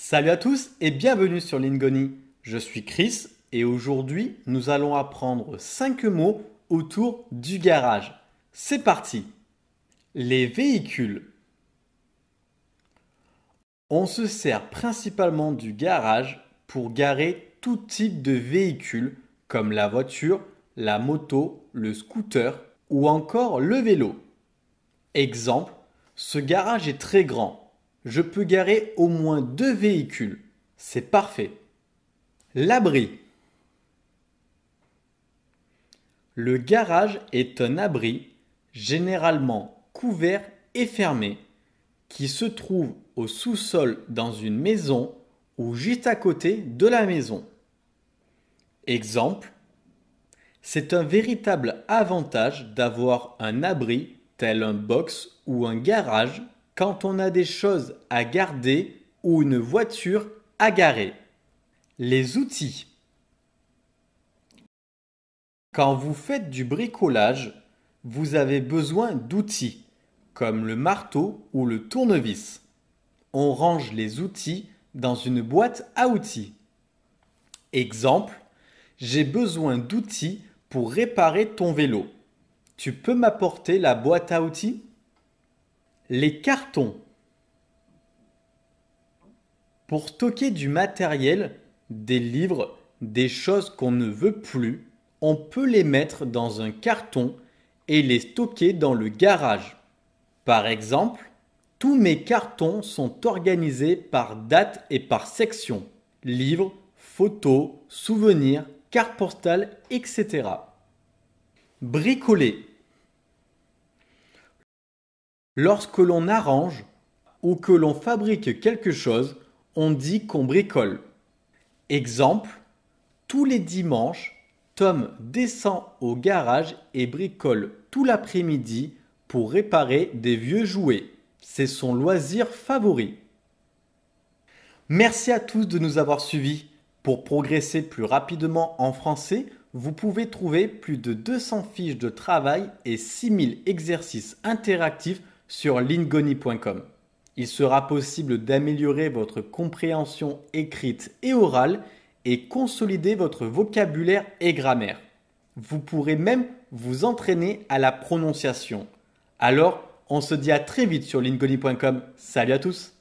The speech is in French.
Salut à tous et bienvenue sur Lingoni. Je suis Chris et aujourd'hui nous allons apprendre 5 mots autour du garage. C'est parti Les véhicules. On se sert principalement du garage pour garer tout type de véhicule comme la voiture, la moto, le scooter ou encore le vélo. Exemple, ce garage est très grand je peux garer au moins deux véhicules. C'est parfait. L'abri. Le garage est un abri, généralement couvert et fermé, qui se trouve au sous-sol dans une maison ou juste à côté de la maison. Exemple, c'est un véritable avantage d'avoir un abri tel un box ou un garage quand on a des choses à garder ou une voiture à garer. Les outils. Quand vous faites du bricolage, vous avez besoin d'outils, comme le marteau ou le tournevis. On range les outils dans une boîte à outils. Exemple, j'ai besoin d'outils pour réparer ton vélo. Tu peux m'apporter la boîte à outils les cartons. Pour stocker du matériel, des livres, des choses qu'on ne veut plus, on peut les mettre dans un carton et les stocker dans le garage. Par exemple, tous mes cartons sont organisés par date et par section. Livres, photos, souvenirs, cartes postales, etc. Bricoler. Lorsque l'on arrange ou que l'on fabrique quelque chose, on dit qu'on bricole. Exemple, tous les dimanches, Tom descend au garage et bricole tout l'après-midi pour réparer des vieux jouets. C'est son loisir favori. Merci à tous de nous avoir suivis. Pour progresser plus rapidement en français, vous pouvez trouver plus de 200 fiches de travail et 6000 exercices interactifs sur lingoni.com. Il sera possible d'améliorer votre compréhension écrite et orale et consolider votre vocabulaire et grammaire. Vous pourrez même vous entraîner à la prononciation. Alors, on se dit à très vite sur lingoni.com. Salut à tous